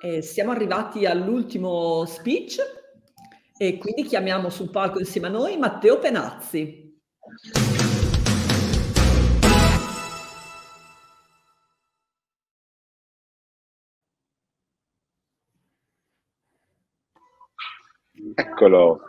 Eh, siamo arrivati all'ultimo speech e quindi chiamiamo sul palco insieme a noi Matteo Penazzi. Eccolo.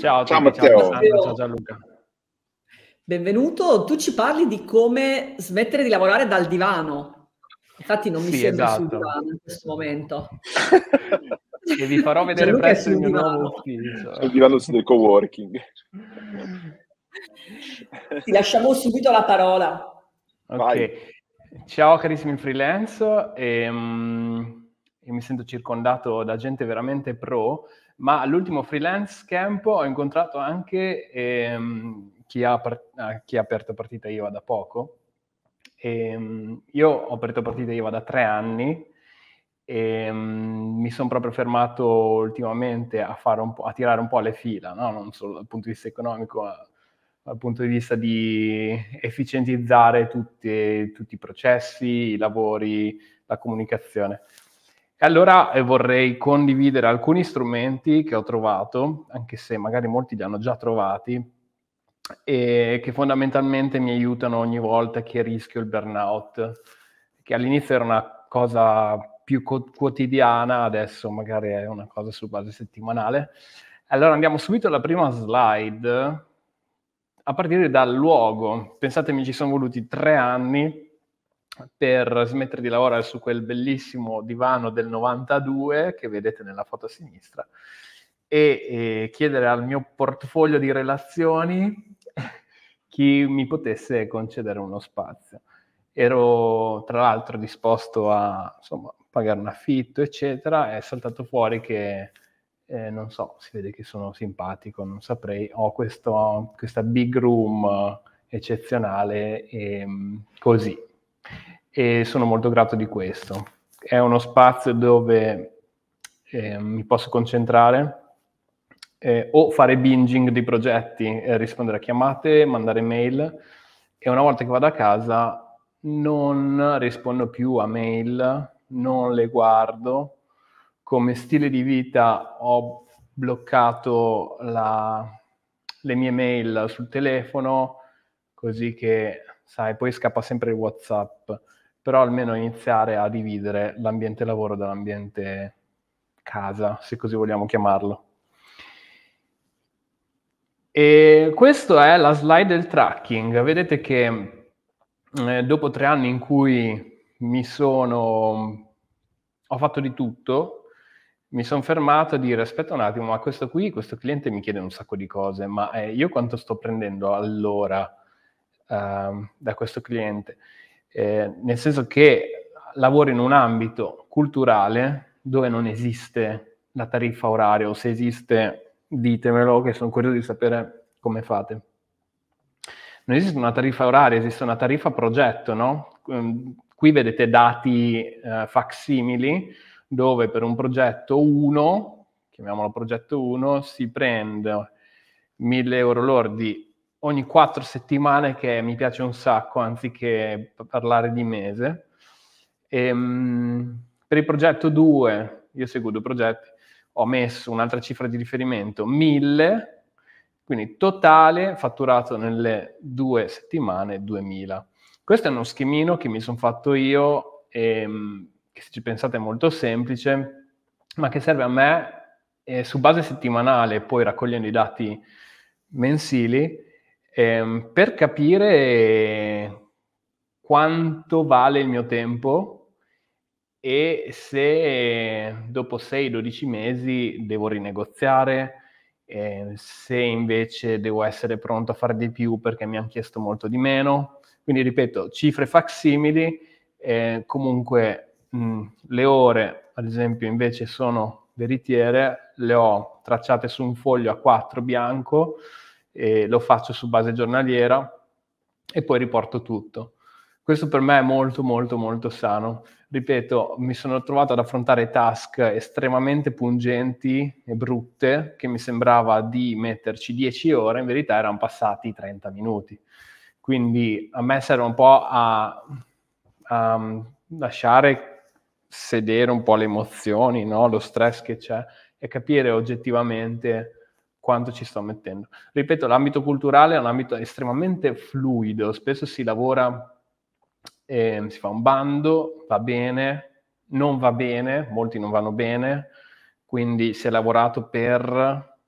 Ciao, ciao Matteo. Matteo. Ciao Gianluca. Benvenuto, tu ci parli di come smettere di lavorare dal divano. Infatti non mi sì, sembra esatto. Sudano in questo momento. e vi farò vedere Gianluca presto il mio nuovo ufficio. Sul divano del co-working. Ti lasciamo subito la parola. Ok. Ciao carissimi freelance, e, um, mi sento circondato da gente veramente pro, ma all'ultimo freelance camp ho incontrato anche um, chi, ha, chi ha aperto partita io da poco, e, ehm, io ho aperto partita IVA da tre anni e um, mi sono proprio fermato ultimamente a, a, tirare un po' alle fila, no? non solo dal punto di vista economico, ma dal punto di vista di efficientizzare tutti, tutti i processi, i lavori, la comunicazione. E allora eh, vorrei condividere alcuni strumenti che ho trovato, anche se magari molti li hanno già trovati, e che fondamentalmente mi aiutano ogni volta che rischio il burnout, che all'inizio era una cosa più co- quotidiana, adesso magari è una cosa su base settimanale. Allora andiamo subito alla prima slide, a partire dal luogo. Pensatemi, ci sono voluti tre anni per smettere di lavorare su quel bellissimo divano del 92 che vedete nella foto a sinistra e eh, chiedere al mio portfolio di relazioni chi mi potesse concedere uno spazio. Ero tra l'altro disposto a insomma, pagare un affitto, eccetera, è saltato fuori che eh, non so, si vede che sono simpatico, non saprei, ho questo, questa big room eccezionale e ehm, così. E sono molto grato di questo. È uno spazio dove eh, mi posso concentrare eh, o fare binging di progetti, eh, rispondere a chiamate, mandare mail e una volta che vado a casa non rispondo più a mail, non le guardo. Come stile di vita ho bloccato la, le mie mail sul telefono, così che, sai, poi scappa sempre il WhatsApp, però almeno iniziare a dividere l'ambiente lavoro dall'ambiente casa, se così vogliamo chiamarlo. E questa è la slide del tracking. Vedete che eh, dopo tre anni in cui mi sono... ho fatto di tutto, mi sono fermato a dire aspetta un attimo, ma questo qui, questo cliente mi chiede un sacco di cose, ma eh, io quanto sto prendendo allora eh, da questo cliente? Eh, nel senso che lavoro in un ambito culturale dove non esiste la tariffa oraria o se esiste ditemelo, che sono curioso di sapere come fate. Non esiste una tariffa oraria, esiste una tariffa progetto, no? Ehm, qui vedete dati eh, facsimili dove per un progetto 1, chiamiamolo progetto 1, si prende 1000 euro lordi ogni 4 settimane che mi piace un sacco anziché parlare di mese. E, ehm, per il progetto 2, io seguo due progetti, ho messo un'altra cifra di riferimento, 1000, quindi totale fatturato nelle due settimane 2000. Questo è uno schemino che mi sono fatto io, e, mm, che se ci pensate è molto semplice, ma che serve a me eh, su base settimanale, poi raccogliendo i dati mensili, ehm, per capire quanto vale il mio tempo e se eh, dopo 6-12 mesi devo rinegoziare, eh, se invece devo essere pronto a fare di più perché mi hanno chiesto molto di meno. Quindi ripeto, cifre facsimili, eh, comunque mh, le ore, ad esempio, invece sono veritiere, le ho tracciate su un foglio A4 bianco, eh, lo faccio su base giornaliera e poi riporto tutto. Questo per me è molto molto molto sano. Ripeto, mi sono trovato ad affrontare task estremamente pungenti e brutte che mi sembrava di metterci 10 ore, in verità erano passati 30 minuti. Quindi a me serve un po' a, a mm, lasciare sedere un po' le emozioni, no? lo stress che c'è e capire oggettivamente quanto ci sto mettendo. Ripeto, l'ambito culturale è un ambito estremamente fluido, spesso si lavora eh, si fa un bando, va bene, non va bene, molti non vanno bene, quindi si è lavorato per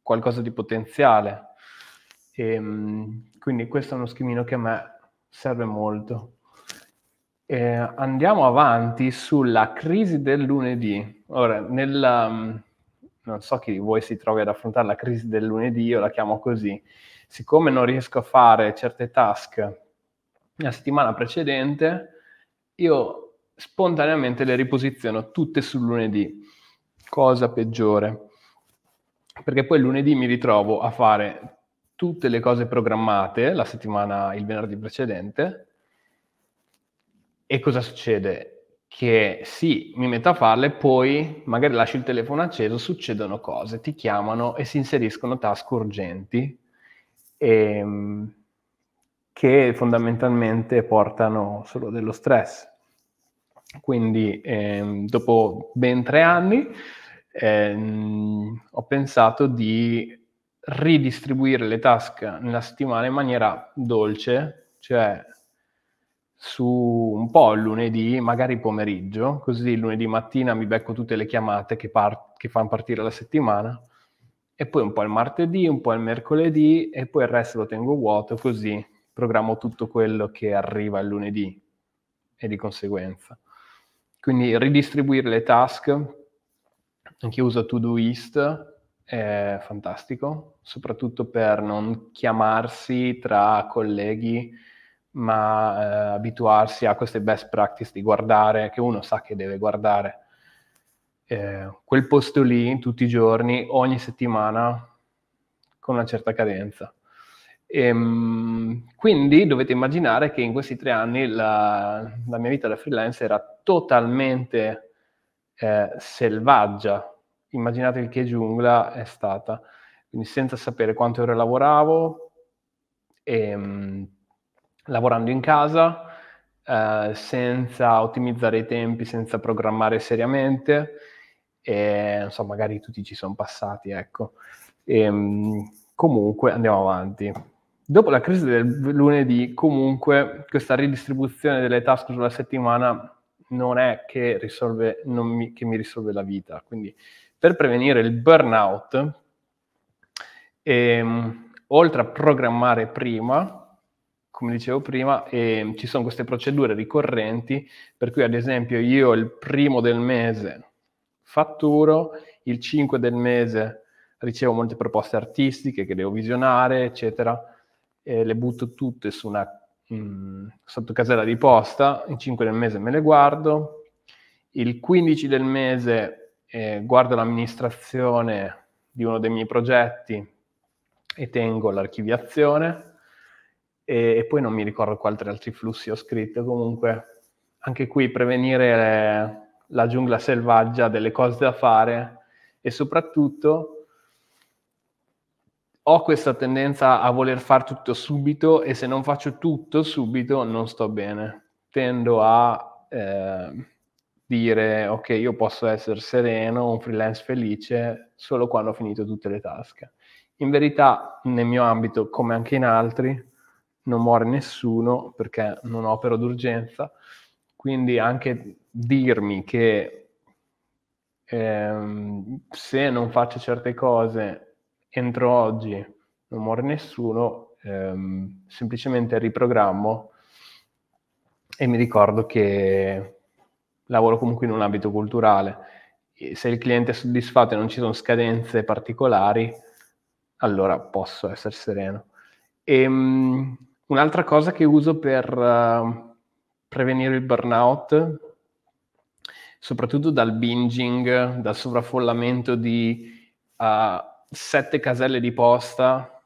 qualcosa di potenziale. E, ehm, quindi questo è uno schemino che a me serve molto. E ehm, andiamo avanti sulla crisi del lunedì. Ora, nella, um, non so chi di voi si trovi ad affrontare la crisi del lunedì, io la chiamo così. Siccome non riesco a fare certe task la settimana precedente, io spontaneamente le riposiziono tutte sul lunedì. Cosa peggiore. Perché poi lunedì mi ritrovo a fare tutte le cose programmate la settimana, il venerdì precedente. E cosa succede? Che sì, mi metto a farle, poi magari lascio il telefono acceso, succedono cose, ti chiamano e si inseriscono task urgenti. E, ehm, che fondamentalmente portano solo dello stress. Quindi ehm, dopo ben tre anni ehm, ho pensato di ridistribuire le task nella settimana in maniera dolce, cioè su un po' il lunedì, magari pomeriggio, così lunedì mattina mi becco tutte le chiamate che, par- che fanno partire la settimana e poi un po' il martedì, un po' il mercoledì e poi il resto lo tengo vuoto così programmo tutto quello che arriva il lunedì e di conseguenza. Quindi ridistribuire le task, anche io uso Todoist, è fantastico, soprattutto per non chiamarsi tra colleghi, ma eh, abituarsi a queste best practice di guardare, che uno sa che deve guardare. Eh, quel posto lì tutti i giorni, ogni settimana, con una certa cadenza. E, ehm, quindi dovete immaginare che in questi tre anni la, la mia vita da freelance era totalmente eh, selvaggia. Immaginatevi che giungla è stata, quindi senza sapere quante ore lavoravo, e, ehm, lavorando in casa, eh, senza ottimizzare i tempi, senza programmare seriamente. E, non so, magari tutti ci sono passati, ecco. E, ehm, comunque andiamo avanti. Dopo la crisi del lunedì, comunque, questa ridistribuzione delle task sulla settimana non è che, risolve, non mi, che mi risolve la vita. Quindi, per prevenire il burnout, ehm, oltre a programmare prima, come dicevo prima, eh, ci sono queste procedure ricorrenti, per cui ad esempio io il primo del mese fatturo, il 5 del mese ricevo molte proposte artistiche che devo visionare, eccetera eh, le butto tutte su una mh, mm, sottocasella di posta, il 5 del mese me le guardo, il 15 del mese eh, guardo l'amministrazione di uno dei miei progetti e tengo l'archiviazione e, e poi non mi ricordo quali altri flussi ho scritto, comunque anche qui prevenire eh, la giungla selvaggia delle cose da fare e soprattutto ho questa tendenza a voler fare tutto subito e se non faccio tutto subito non sto bene. Tendo a eh, dire ok, io posso essere sereno, un freelance felice solo quando ho finito tutte le tasche. In verità, nel mio ambito, come anche in altri, non muore nessuno perché non opero d'urgenza, quindi anche dirmi che ehm, se non faccio certe cose entro oggi non muore nessuno, ehm, semplicemente riprogrammo e mi ricordo che lavoro comunque in un ambito culturale. E se il cliente è soddisfatto e non ci sono scadenze particolari, allora posso essere sereno. E, um, un'altra cosa che uso per uh, prevenire il burnout, soprattutto dal binging, dal sovraffollamento di uh, sette caselle di posta,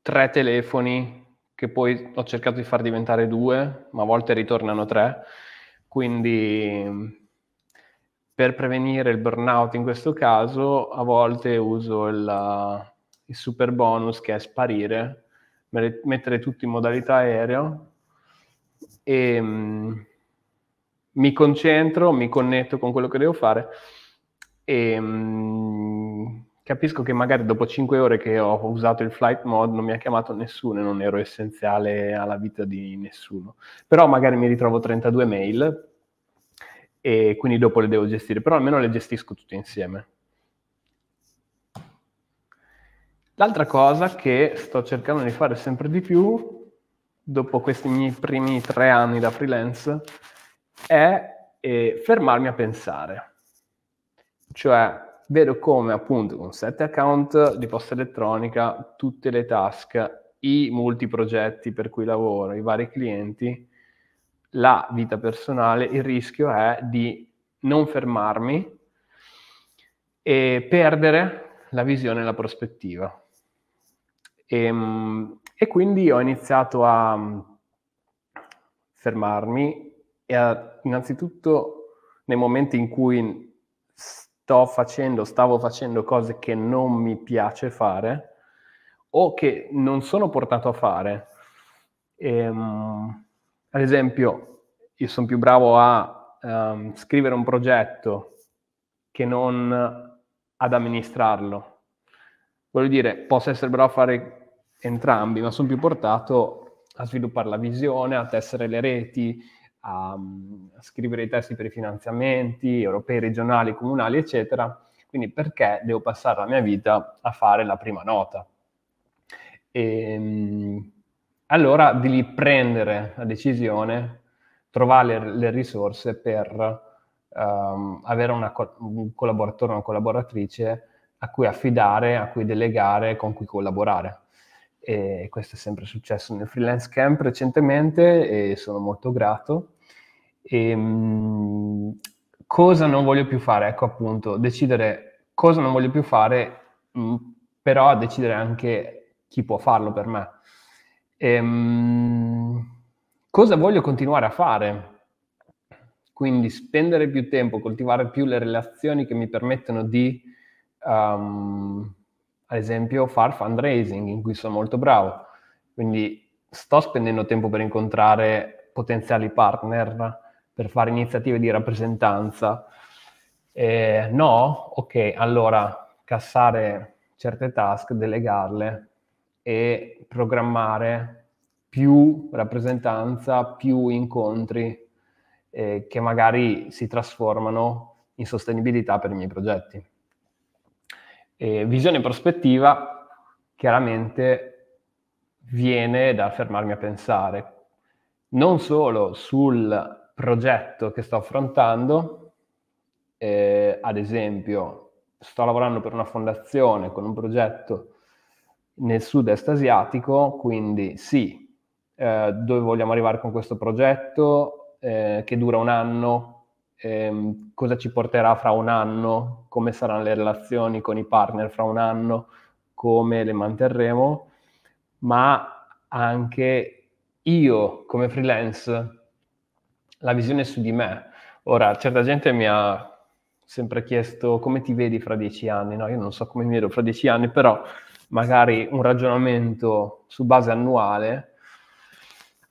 tre telefoni che poi ho cercato di far diventare due, ma a volte ritornano tre. Quindi per prevenire il burnout in questo caso a volte uso il, il super bonus che è sparire, mettere tutto in modalità aereo e ehm, mi concentro, mi connetto con quello che devo fare e ehm, capisco che magari dopo 5 ore che ho usato il flight mode non mi ha chiamato nessuno e non ero essenziale alla vita di nessuno. Però magari mi ritrovo 32 mail e quindi dopo le devo gestire, però almeno le gestisco tutte insieme. L'altra cosa che sto cercando di fare sempre di più, dopo questi miei primi tre anni da freelance, è eh, fermarmi a pensare. Cioè, vedo come appunto con 7 account di posta elettronica, tutte le task, i progetti per cui lavoro, i vari clienti, la vita personale, il rischio è di non fermarmi e perdere la visione e la prospettiva. E, ehm, e quindi ho iniziato a mm, fermarmi e a, innanzitutto nei momenti in cui sto facendo, stavo facendo cose che non mi piace fare o che non sono portato a fare. Ehm, ad esempio, io sono più bravo a um, scrivere un progetto che non ad amministrarlo. Voglio dire, posso essere bravo a fare entrambi, ma sono più portato a sviluppare la visione, a tessere le reti, a, a mm, scrivere i testi per i finanziamenti europei, regionali, comunali, eccetera. Quindi perché devo passare la mia vita a fare la prima nota? E, ehm, allora di lì prendere la decisione, trovare le, le risorse per um, avere una, un collaboratore o una collaboratrice a cui affidare, a cui delegare, con cui collaborare e questo è sempre successo nel freelance camp recentemente e sono molto grato. E, ehm, mh, cosa non voglio più fare? Ecco appunto, decidere cosa non voglio più fare, mh, mm, però decidere anche chi può farlo per me. E, ehm, mh, cosa voglio continuare a fare? Quindi spendere più tempo, coltivare più le relazioni che mi permettono di... Um, ad esempio far fundraising in cui sono molto bravo. Quindi sto spendendo tempo per incontrare potenziali partner, per fare iniziative di rappresentanza. Eh, no? Ok, allora cassare certe task, delegarle e programmare più rappresentanza, più incontri eh, che magari si trasformano in sostenibilità per i miei progetti. E visione prospettiva chiaramente viene da fermarmi a pensare non solo sul progetto che sto affrontando, eh, ad esempio sto lavorando per una fondazione con un progetto nel sud-est asiatico, quindi sì, eh, dove vogliamo arrivare con questo progetto eh, che dura un anno, ehm, cosa ci porterà fra un anno, come saranno le relazioni con i partner fra un anno, come le manterremo, ma anche io come freelance, la visione su di me. Ora, certa gente mi ha sempre chiesto come ti vedi fra dieci anni, no? Io non so come mi vedo fra dieci anni, però magari un ragionamento su base annuale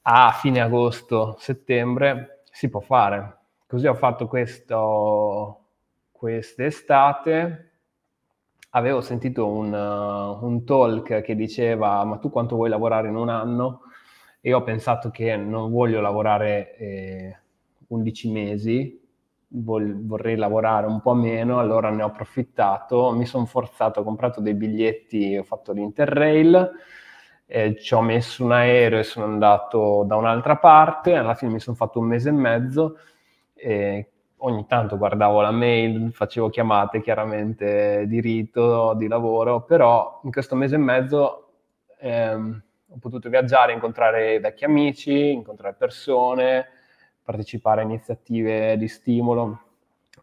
a fine agosto, settembre si può fare. Così ho fatto questo quest'estate. Avevo sentito un, uh, un talk che diceva ma tu quanto vuoi lavorare in un anno? E ho pensato che non voglio lavorare eh, 11 mesi, vorrei lavorare un po' meno, allora ne ho approfittato, mi sono forzato, ho comprato dei biglietti, ho fatto l'Interrail, eh, ci ho messo un aereo e sono andato da un'altra parte, alla fine mi sono fatto un mese e mezzo e ogni tanto guardavo la mail, facevo chiamate chiaramente di rito, di lavoro, però in questo mese e mezzo ehm, ho potuto viaggiare, incontrare vecchi amici, incontrare persone, partecipare a iniziative di stimolo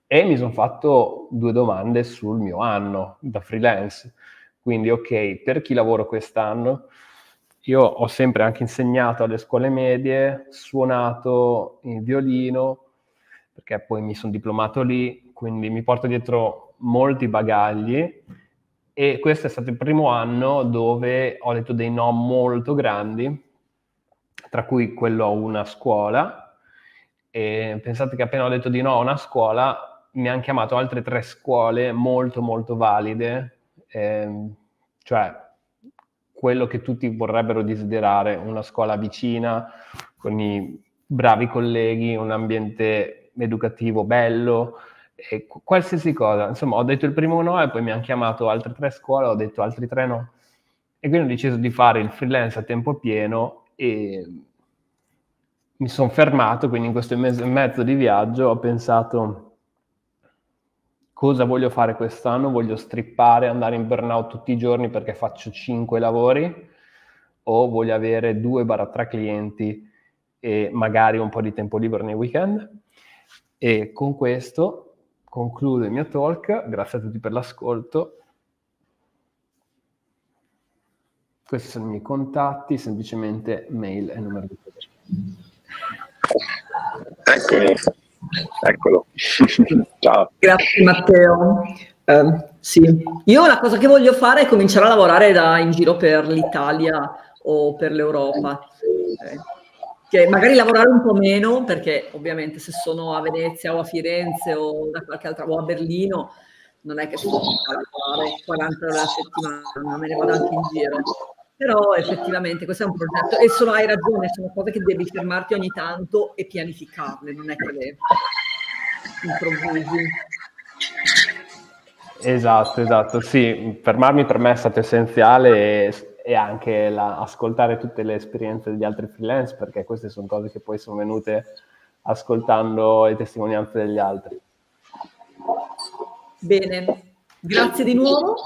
e mi sono fatto due domande sul mio anno da freelance. Quindi, ok, per chi lavoro quest'anno? Io ho sempre anche insegnato alle scuole medie, suonato il violino, perché poi mi sono diplomato lì, quindi mi porto dietro molti bagagli e questo è stato il primo anno dove ho detto dei no molto grandi, tra cui quello a una scuola. E pensate che appena ho detto di no a una scuola, mi hanno chiamato altre tre scuole molto molto valide, ehm, cioè quello che tutti vorrebbero desiderare, una scuola vicina, con i bravi colleghi, un ambiente educativo bello, qualsiasi cosa. Insomma, ho detto il primo no e poi mi hanno chiamato altre tre scuole, ho detto altri tre no. E quindi ho deciso di fare il freelance a tempo pieno e mi sono fermato, quindi in questo mese e mezzo di viaggio ho pensato cosa voglio fare quest'anno, voglio strippare, andare in burnout tutti i giorni perché faccio cinque lavori o voglio avere 2-3 clienti e magari un po' di tempo libero nei weekend. E con questo concludo il mio talk, grazie a tutti per l'ascolto. Questi sono i miei contatti, semplicemente mail e numero di telefono. Eccolo. Ciao. Grazie Matteo. Eh, sì, io la cosa che voglio fare è cominciare a lavorare da, in giro per l'Italia o per l'Europa. Eh, eh che magari lavorare un po' meno, perché ovviamente se sono a Venezia o a Firenze o, da qualche altra, o a Berlino, non è che sono a lavorare 40 ore alla settimana, me ne vado anche in giro. Però effettivamente questo è un progetto e sono, hai ragione, sono cose che devi fermarti ogni tanto e pianificarle, non è che le improvvisi. Esatto, esatto, sì, fermarmi per me è stato essenziale e e anche la, ascoltare tutte le esperienze degli altri freelance, perché queste sono cose che poi sono venute ascoltando le testimonianze degli altri. Bene, grazie di nuovo.